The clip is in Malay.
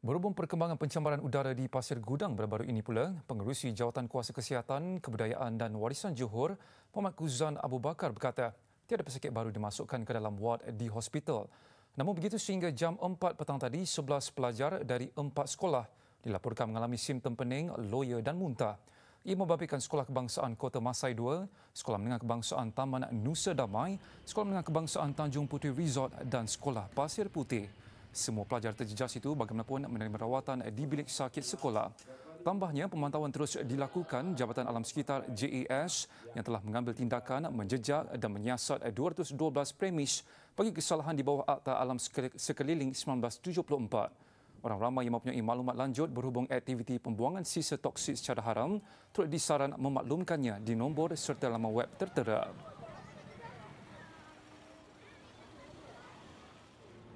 Berhubung perkembangan pencemaran udara di Pasir Gudang baru-baru ini pula, pengerusi Jawatan Kuasa Kesihatan, Kebudayaan dan Warisan Johor, Muhammad Kuzan Abu Bakar berkata, tiada pesakit baru dimasukkan ke dalam ward di hospital. Namun begitu sehingga jam 4 petang tadi, 11 pelajar dari 4 sekolah dilaporkan mengalami simptom pening, loya dan muntah. Ia membabitkan Sekolah Kebangsaan Kota Masai 2, Sekolah Menengah Kebangsaan Taman Nusa Damai, Sekolah Menengah Kebangsaan Tanjung Puteri Resort dan Sekolah Pasir Putih semua pelajar terjejas itu bagaimanapun menerima rawatan di bilik sakit sekolah. Tambahnya, pemantauan terus dilakukan Jabatan Alam Sekitar JAS e yang telah mengambil tindakan menjejak dan menyiasat 212 premis bagi kesalahan di bawah Akta Alam Sekeliling 1974. Orang ramai yang mempunyai maklumat lanjut berhubung aktiviti pembuangan sisa toksik secara haram turut disaran memaklumkannya di nombor serta laman web tertera.